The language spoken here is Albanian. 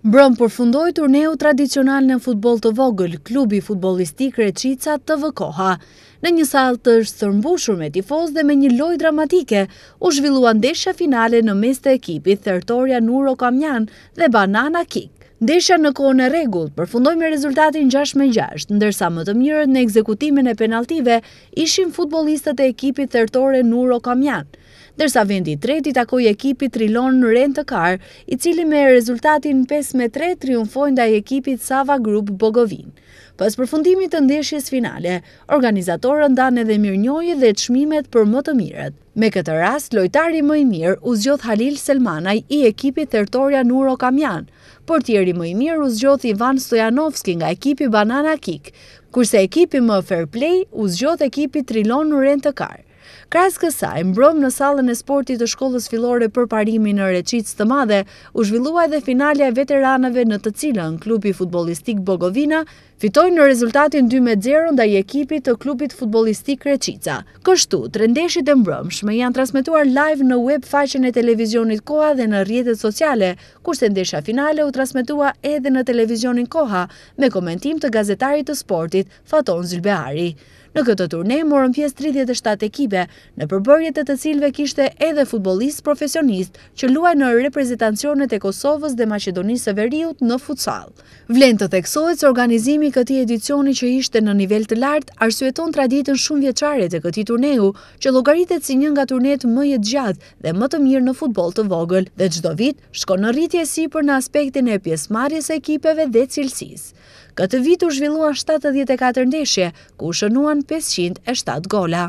Brëm përfundoj turneu tradicional në futbol të vogël, klubi futbolistik Reqica të Vëkoha. Në një sal të është thërmbushur me tifoz dhe me një loj dramatike, u zhvilluan deshja finale në mes të ekipit Thertoria Nuro Kamjan dhe Banana Kik. Ndeshja në kohë në regull përfundoj me rezultatin 6-6, ndërsa më të mjërët në ekzekutimin e penaltive ishim futbolistët e ekipit Thertore Nuro Kamjan dërsa vendi i tretë i takoi ekipit Trilon Rent të Car, i cili me rezultatin 5-3 triumfoi ndaj ekipit Sava Group Bogovin. Pas përfundimit të ndeshjes finale, organizatorën ndanë edhe njojë dhe të shmimet për më të mirët. Me këtë rast, lojtari më i mirë u zgjodhë Halil Selmanaj i ekipi Thertoria Nuro Kamjan, por tjeri më i mirë u zgjodhë Ivan Stojanovski nga ekipi Banana Kik, kurse ekipi më Fair Play u zgjodhë ekipi Trilon të Karë. Krajës kësaj, mbrëm në salën e sportit të shkollës filore për parimi në reqitës të madhe, u zhvillua edhe finalja e veteranave në të cilën në klubi futbolistik Bogovina, fitojnë në rezultatin 2 0 nda i ekipit të klubit futbolistik Reqica. Kështu, trendeshit e mbrëmshme janë transmituar live në web faqen e televizionit koha dhe në rjetet sociale, kurse ndesha finale u transmitua edhe në televizionin koha me komentim të gazetarit të sportit Faton Zylbeari. Në këtë turne morën pjesë 37 ekipe, në përbërjet e të cilve kishte edhe futbolist profesionist që luaj në reprezentacionet e Kosovës dhe Macedonisë e Veriut në futsal. Vlen të theksohet së organizimi këti edicioni që ishte në nivel të lartë arsueton traditën shumë vjeqare të këti turneu që logaritet si njën nga turnet më jetë gjatë dhe më të mirë në futbol të vogël dhe gjdo vit shko në rritje si për në aspektin e pjesmarjes e ekipeve dhe cilsis. Këtë vit u zhvilluan 74 ndeshje, ku shënuan 507 gola.